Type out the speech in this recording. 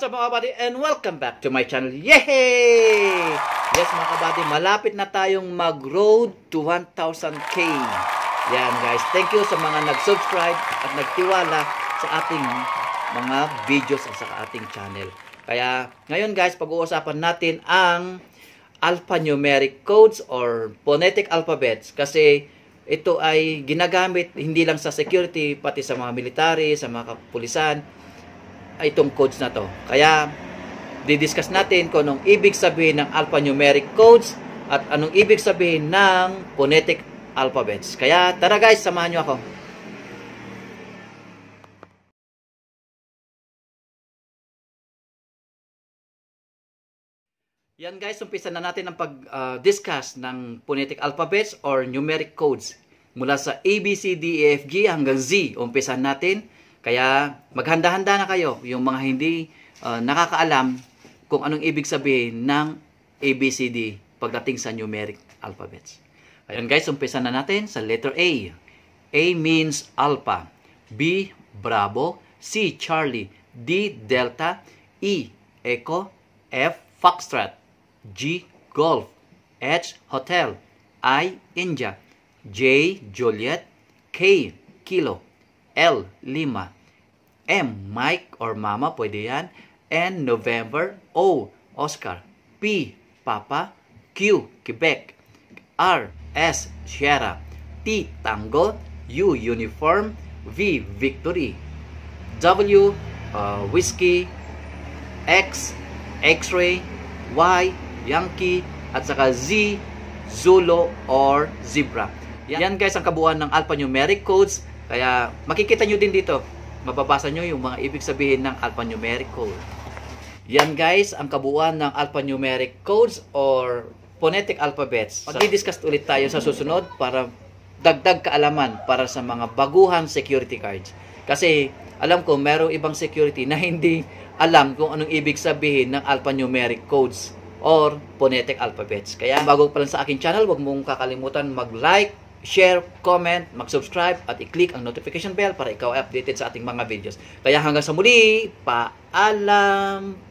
what's up mga kabady and welcome back to my channel. Yehey! Yes mga kabady, malapit na tayong mag-road to 1,000k. Yan guys, thank you sa mga nag-subscribe at nagtiwala sa ating mga videos at sa ating channel. Kaya ngayon guys, pag-uusapan natin ang alphanumeric codes or phonetic alphabets kasi ito ay ginagamit hindi lang sa security, pati sa mga military, sa mga kapulisan, itong codes na to. Kaya, didiscuss natin kung anong ibig sabihin ng alphanumeric codes at anong ibig sabihin ng phonetic alphabets. Kaya, tara guys, samahan nyo ako. Yan guys, umpisa na natin ang pag-discuss uh, ng phonetic alphabets or numeric codes. Mula sa A, B, C, D, E, F, G hanggang Z, umpisa natin kaya maghanda-handa na kayo yung mga hindi uh, nakakaalam kung anong ibig sabihin ng ABCD pagdating sa numeric alphabets. Ayun guys, umpisa na natin sa letter A. A means alpha, B Bravo, C Charlie, D Delta, E Echo, F Foxtrot, G Golf, H Hotel, I India, J Juliet, K Kilo. L, Lima. M, Mike or Mama, pwede yan. N, November. O, Oscar. P, Papa. Q, Quebec. R, S, Sierra. T, Tango. U, Uniform. V, Victory. W, uh, Whiskey. X, X-Ray. Y, Yankee. At saka Z, Zulu or Zebra. Yan guys ang kabuuan ng alphanumeric codes kaya makikita nyo din dito, mababasa nyo yung mga ibig sabihin ng alphanumeric code. Yan guys, ang kabuuan ng alphanumeric codes or phonetic alphabets. Mag-discuss ulit tayo sa susunod para dagdag kaalaman para sa mga baguhang security cards. Kasi alam ko, merong ibang security na hindi alam kung anong ibig sabihin ng alphanumeric codes or phonetic alphabets. Kaya bago pa lang sa akin channel, huwag mong kakalimutan mag-like, share, comment, mag-subscribe at i-click ang notification bell para ikaw updated sa ating mga videos. Kaya hanggang sa muli, paalam!